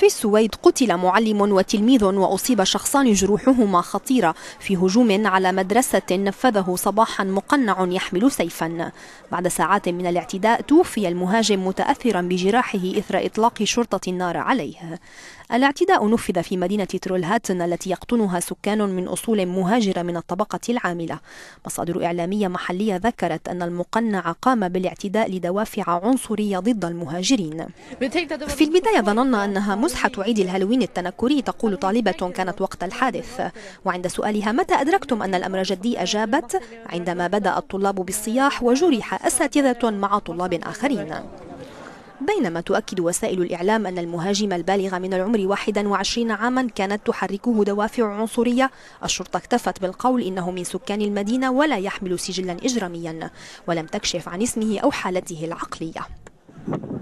في السويد قتل معلم وتلميذ وأصيب شخصان جروحهما خطيرة في هجوم على مدرسة نفذه صباحا مقنع يحمل سيفا بعد ساعات من الاعتداء توفي المهاجم متأثرا بجراحه إثر إطلاق شرطة النار عليه الاعتداء نفذ في مدينة ترولهاتن التي يقطنها سكان من أصول مهاجرة من الطبقة العاملة مصادر إعلامية محلية ذكرت أن المقنع قام بالاعتداء لدوافع عنصرية ضد المهاجرين في البداية ظننا أنها فسحة عيد الهالوين التنكري تقول طالبة كانت وقت الحادث وعند سؤالها متى أدركتم أن الأمر جدي أجابت عندما بدأ الطلاب بالصياح وجرح أساتذة مع طلاب آخرين بينما تؤكد وسائل الإعلام أن المهاجم البالغ من العمر 21 عاما كانت تحركه دوافع عنصرية الشرطة اكتفت بالقول إنه من سكان المدينة ولا يحمل سجلا إجراميا ولم تكشف عن اسمه أو حالته العقلية